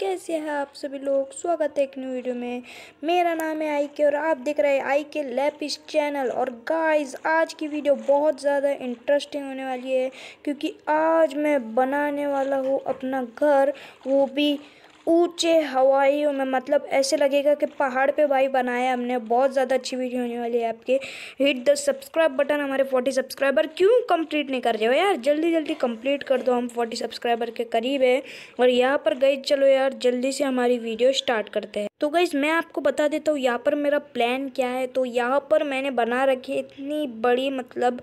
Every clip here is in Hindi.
कैसे हैं आप सभी लोग स्वागत है एक न्यू वीडियो में मेरा नाम है आई के और आप देख रहे हैं आई के लैपिस चैनल और गाइस आज की वीडियो बहुत ज़्यादा इंटरेस्टिंग होने वाली है क्योंकि आज मैं बनाने वाला हूँ अपना घर वो भी ऊंचे हवाइयों में मतलब ऐसे लगेगा कि पहाड़ पे भाई बनाया हमने बहुत ज़्यादा अच्छी वीडियो होने वाली है आपके हिट द सब्सक्राइब बटन हमारे 40 सब्सक्राइबर क्यों कंप्लीट नहीं कर रहे हो यार जल्दी जल्दी कंप्लीट कर दो हम 40 सब्सक्राइबर के करीब है और यहाँ पर गई चलो यार जल्दी से हमारी वीडियो स्टार्ट करते हैं तो गईज मैं आपको बता देता हूँ यहाँ पर मेरा प्लान क्या है तो यहाँ पर मैंने बना रखी है इतनी बड़ी मतलब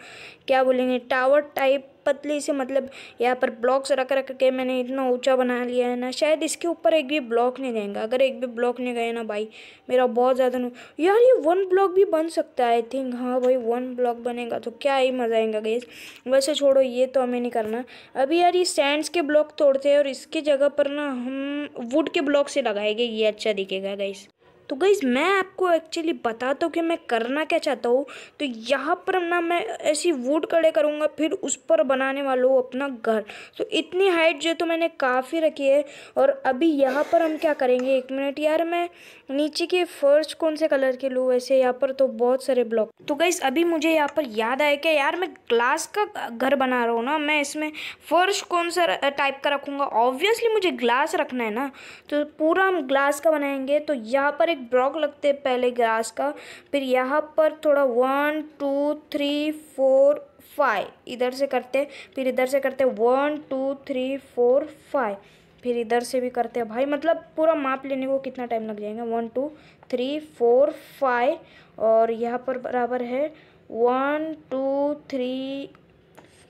क्या बोलेंगे टावर टाइप पतली से मतलब यहाँ पर ब्लॉक्स रख रख के मैंने इतना ऊंचा बना लिया है ना शायद इसके ऊपर एक भी ब्लॉक नहीं जाएगा अगर एक भी ब्लॉक नहीं गए ना भाई मेरा बहुत ज़्यादा यार ये वन ब्लॉक भी बन सकता है आई थिंक हाँ भाई वन ब्लॉक बनेगा तो क्या ही मज़ा आएगा गैस वैसे छोड़ो ये तो हमें नहीं करना अभी यार ये सैंड्स के ब्लॉक तोड़ते हैं और इसकी जगह पर ना हम वुड के ब्लॉक से लगाएंगे ये अच्छा दिखेगा 10. तो गईज मैं आपको एक्चुअली बताता हूँ कि मैं करना क्या चाहता हूँ तो यहाँ पर ना मैं ऐसी वुड कड़े करूँगा फिर उस पर बनाने वाला हूँ अपना घर तो इतनी हाइट जो तो मैंने काफ़ी रखी है और अभी यहाँ पर हम क्या करेंगे एक मिनट यार मैं नीचे के फर्श कौन से कलर के लूँ वैसे यहाँ पर तो बहुत सारे ब्लॉक तो गईज अभी मुझे यहाँ पर याद आया कि यार मैं ग्लास का घर बना रहा हूँ ना मैं इसमें फर्श कौन सा टाइप का रखूँगा ऑब्वियसली मुझे ग्लास रखना है ना तो पूरा हम ग्लास का बनाएंगे तो यहाँ पर एक ब्लॉक लगते हैं पहले ग्रास का फिर यहाँ पर थोड़ा one two three four five इधर से करते फिर इधर से करते one two three four five फिर इधर से भी करते हैं भाई मतलब पूरा माप लेने को कितना टाइम लग जाएगा one two three four five और यहाँ पर बराबर है वन टू थ्री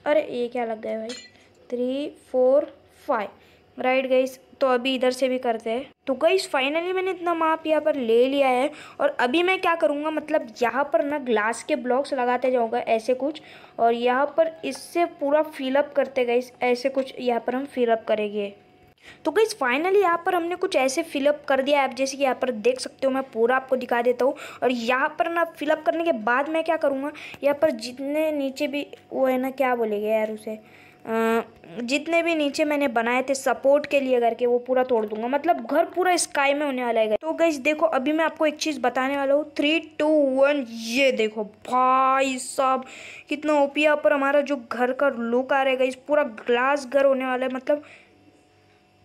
अरे ये क्या लग गया भाई three four five right guys तो अभी इधर से भी करते हैं तो गाइस फाइनली मैंने इतना माप यहाँ पर ले लिया है और अभी मैं क्या करूँगा मतलब यहाँ पर ना ग्लास के ब्लॉक्स लगाते जाऊँगा ऐसे कुछ और यहाँ पर इससे पूरा फिलअप करते गए ऐसे कुछ यहाँ पर हम फिलअप करेंगे तो गई फाइनली यहाँ पर हमने कुछ ऐसे फिलअप कर दिया है आप जैसे कि यहाँ पर देख सकते हो मैं पूरा आपको दिखा देता हूँ और यहाँ पर ना फिलअप करने के बाद मैं क्या करूँगा यहाँ पर जितने नीचे भी वो है ना क्या बोलेगा यार उसे जितने भी नीचे मैंने बनाए थे सपोर्ट के लिए करके वो पूरा तोड़ दूंगा मतलब घर पूरा स्काई में होने वाला है तो गई देखो अभी मैं आपको एक चीज़ बताने वाला हूँ थ्री टू वन ये देखो भाई साहब कितना ओपिया पर हमारा जो घर का लुक आ रहा है इस पूरा ग्लास घर होने वाला है मतलब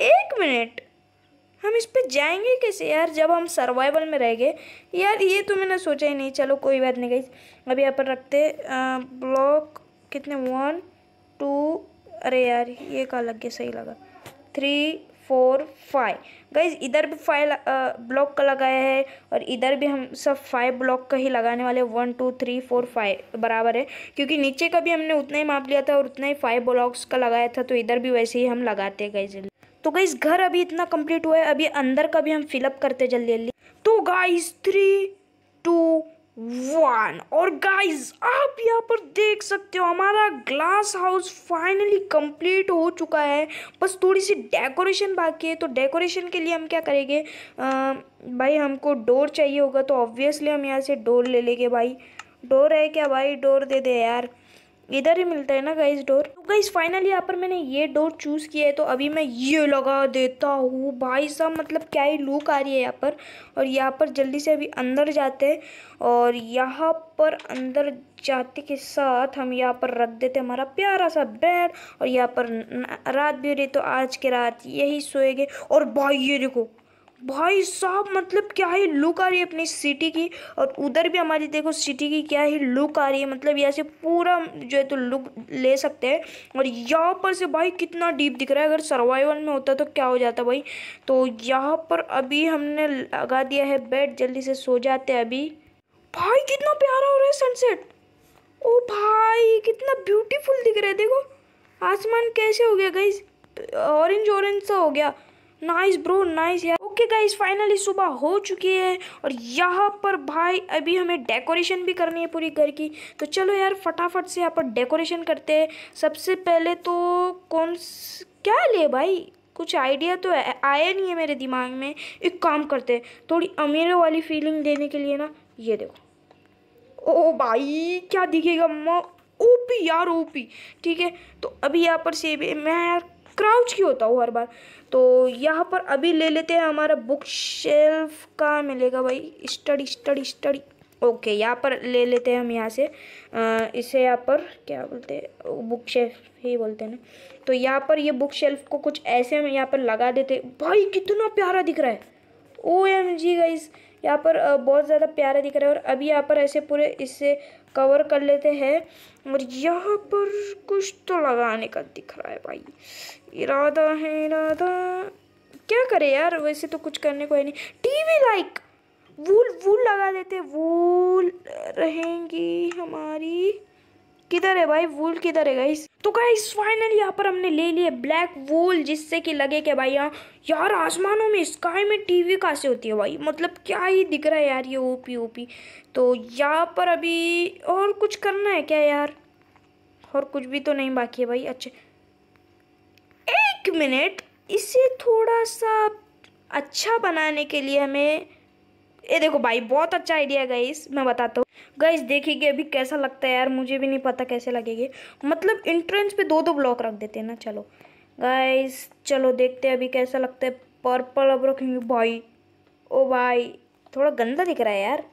एक मिनट हम इस पर जाएंगे कैसे यार जब हम सर्वाइवल में रह गए यार ये तो मैंने सोचा ही नहीं चलो कोई बात नहीं गई अभी यहाँ पर रखते ब्लॉक कितने वन टू अरे यार ये का लग गया सही लगा थ्री फोर फाइव गाइज इधर भी फाइव ब्लॉक का लगाया है और इधर भी हम सब फाइव ब्लॉक का ही लगाने वाले one two three four five बराबर है क्योंकि नीचे का भी हमने उतना ही माप लिया था और उतना ही फाइव ब्लॉक्स का लगाया था तो इधर भी वैसे ही हम लगाते हैं गाइज तो गाइज घर अभी इतना कंप्लीट हुआ है अभी अंदर का भी हम फिलअप करते जल्दी जल्दी तो गाइज थ्री टू वन और गाइस आप यहाँ पर देख सकते हो हमारा ग्लास हाउस फाइनली कंप्लीट हो चुका है बस थोड़ी सी डेकोरेशन बाकी है तो डेकोरेशन के लिए हम क्या करेंगे आ, भाई हमको डोर चाहिए होगा तो ऑब्वियसली हम यहाँ से डोर ले लेंगे भाई डोर है क्या भाई डोर दे दे यार इधर ही मिलता है ना गाइस डोर तो गाइस फाइनल यहाँ पर मैंने ये डोर चूज किया है तो अभी मैं ये लगा देता हूँ भाई साहब मतलब क्या ही लुक आ रही है यहाँ पर और यहाँ पर जल्दी से अभी अंदर जाते हैं और यहाँ पर अंदर जाते के साथ हम यहाँ पर रख देते हमारा प्यारा सा बेड और यहाँ पर रात भी हो रही तो आज के रात यही सोएगे और भाई ये देखो भाई साहब मतलब क्या ही लुक आ रही है अपनी सिटी की और उधर भी हमारी देखो सिटी की क्या ही लुक आ रही है मतलब यहाँ से पूरा जो है तो लुक ले सकते हैं और यहाँ पर से भाई कितना डीप दिख रहा है अगर सर्वाइवल में होता तो क्या हो जाता भाई तो यहाँ पर अभी हमने लगा दिया है बेड जल्दी से सो जाते हैं अभी भाई कितना प्यारा हो रहा है सनसेट ओ भाई कितना ब्यूटीफुल दिख रहा है देखो आसमान कैसे हो गया गई ऑरेंज ऑरेंज सा हो गया नाइस ब्रो नाइस यार ओके गाइस फाइनली सुबह हो चुकी है और यहाँ पर भाई अभी हमें डेकोरेशन भी करनी है पूरी घर की तो चलो यार फटाफट से यहाँ पर डेकोरेशन करते हैं सबसे पहले तो कौन क्या ले भाई कुछ आइडिया तो आया नहीं है मेरे दिमाग में एक काम करते हैं थोड़ी अमीरों वाली फीलिंग देने के लिए ना ये देखो ओ भाई क्या दिखेगा ओपी यार ओपी ठीक है तो अभी यहाँ पर सेब मैं यार क्राउच ही होता हूँ हर बार तो यहाँ पर अभी ले लेते हैं हमारा बुक शेल्फ का मिलेगा भाई स्टडी स्टडी स्टडी ओके यहाँ पर ले लेते हैं हम यहाँ से आ, इसे यहाँ पर क्या बोलते हैं बुक शेल्फ ही बोलते हैं ना तो यहाँ पर ये बुक शेल्फ को कुछ ऐसे हम यहाँ पर लगा देते भाई कितना प्यारा दिख रहा है ओ एम जी गाइज़ यहाँ पर बहुत ज़्यादा प्यारा दिख रहा है और अभी यहाँ पर ऐसे पूरे इससे कवर कर लेते हैं और यहाँ पर कुछ तो लगाने का दिख रहा है भाई इरादा है इरादा क्या करे यार वैसे तो कुछ करने को है नहीं टीवी लाइक वूल वूल लगा देते वूल रहेंगी हमारी किधर है भाई वूल किधर है गाइस तो गाइस फाइनली यहाँ पर हमने ले लिया ब्लैक वोल जिससे कि लगे कि भाई यहाँ यार आसमानों में स्काई में टीवी कहाँ से होती है भाई मतलब क्या ही दिख रहा है यार ये ओपी ओपी तो यहाँ पर अभी और कुछ करना है क्या यार और कुछ भी तो नहीं बाकी है भाई अच्छे एक मिनट इसे थोड़ा सा अच्छा बनाने के लिए हमें ये देखो भाई बहुत अच्छा आइडिया है गईस मैं बताता हूँ गईस देखेंगे अभी कैसा लगता है यार मुझे भी नहीं पता कैसे लगेगी मतलब इंट्रेंस पे दो दो ब्लॉक रख देते हैं ना चलो गाइस चलो देखते हैं अभी कैसा लगता है पर्पल अब रखेंगे भाई ओ भाई थोड़ा गंदा दिख रहा है यार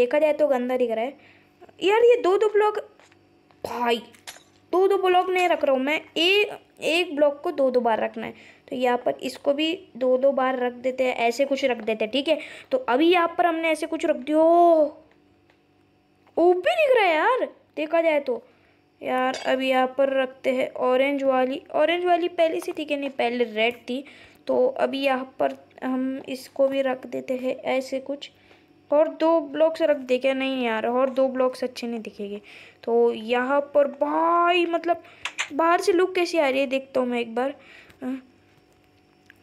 देखा जाए तो गंदा दिख रहा है यार ये दो दो ब्लॉक भाई दो दो ब्लॉक नहीं रख रहा हूँ मैं ए, एक ब्लॉक को दो दो बार रखना है तो यहाँ पर इसको भी दो दो बार रख देते हैं ऐसे कुछ रख देते हैं ठीक है तो अभी यहाँ पर हमने ऐसे कुछ रख दिया ऊपर भी दिख रहा है यार देखा जाए तो यार अभी यहाँ पर रखते हैं ऑरेंज वाली ऑरेंज वाली पहले से थी कि नहीं पहले रेड थी तो अभी यहाँ पर हम इसको भी रख देते हैं ऐसे कुछ और दो ब्लॉक्स रख दे नहीं यार और दो ब्लॉक्स अच्छे नहीं दिखेंगे तो यहाँ पर भाई मतलब बाहर से लुक कैसी आ रही है देखता हूँ मैं एक बार अं।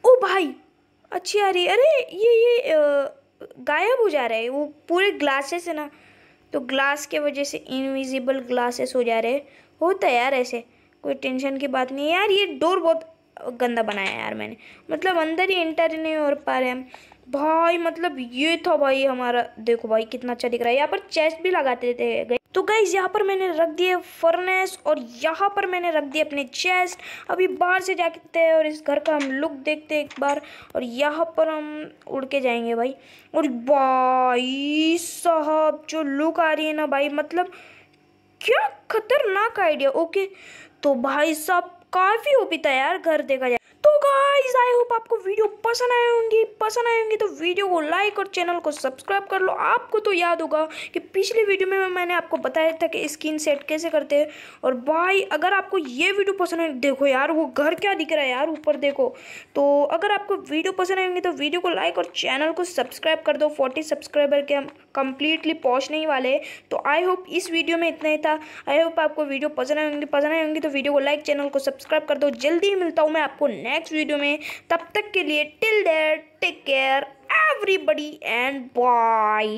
ओ भाई अच्छी आ रही है अरे ये ये गायब हो जा रहा है वो पूरे ग्लासेस है ना तो ग्लास के वजह से इनविजिबल ग्लासेस हो जा रहे हैं होता है यार ऐसे कोई टेंशन की बात नहीं यार ये डोर बहुत गंदा बनाया यार मैंने मतलब अंदर ही ही नहीं हो पा रहे हम भाई मतलब ये था भाई हमारा देखो भाई कितना अच्छा दिख रहा है यहाँ पर चेस्ट भी लगाते थे गए तो गई यहाँ पर मैंने रख दिए फर्नेस और यहाँ पर मैंने रख दिए अपने चेस्ट अभी बाहर से जाते हैं और इस घर का हम लुक देखते हैं एक बार और यहाँ पर हम उड़ के जाएंगे भाई और भाई साहब जो लुक आ रही है ना भाई मतलब क्या खतरनाक आइडिया ओके तो भाई साहब काफी वो भी तैयार कर देगा तो गाय आई होप आपको वीडियो पसंद आए होंगी पसंद आए होंगी तो वीडियो को लाइक और चैनल को सब्सक्राइब कर लो आपको तो याद होगा कि पिछली वीडियो में मैंने आपको बताया था कि स्किन सेट कैसे करते हैं और भाई अगर आपको ये वीडियो पसंद है देखो यार वो घर क्या दिख रहा है यार ऊपर देखो तो अगर आपको वीडियो पसंद आएंगे तो वीडियो को लाइक और चैनल को सब्सक्राइब कर दो फोर्टी सब्सक्राइबर के हम कम्प्लीटली पहुँचने ही वाले तो आई होप इस वीडियो में इतना ही था आई होप आपको वीडियो पसंद आएंगे पसंद आएंगे तो वीडियो को लाइक चैनल को सब्सक्राइब कर दो जल्दी ही मिलता हूँ मैं आपको नेक्स्ट वीडियो में तब तक के लिए till there take care everybody and bye